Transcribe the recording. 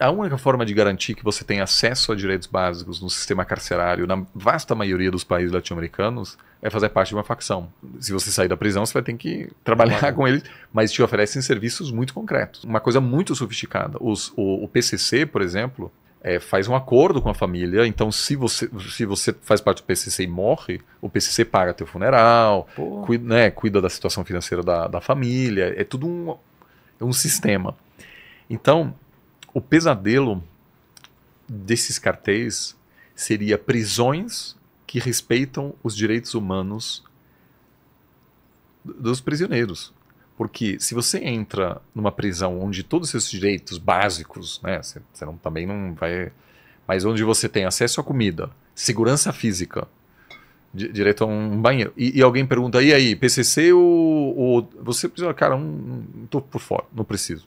a única forma de garantir que você tem acesso a direitos básicos no sistema carcerário, na vasta maioria dos países latino-americanos, é fazer parte de uma facção. Se você sair da prisão, você vai ter que trabalhar claro. com eles, mas te oferecem serviços muito concretos. Uma coisa muito sofisticada. Os, o, o PCC, por exemplo, é, faz um acordo com a família. Então, se você, se você faz parte do PCC e morre, o PCC paga teu funeral, cuida, né, cuida, da situação financeira da, da família. É tudo um, é um sistema. Então, o pesadelo desses cartéis seria prisões que respeitam os direitos humanos dos prisioneiros. Porque se você entra numa prisão onde todos os seus direitos básicos, né, você, você não, também não vai. Mas onde você tem acesso à comida, segurança física, direito a um banheiro. E, e, alguém pergunta, e aí, PCC ou, ou... você precisa, cara, um, um, tô por fora, não preciso.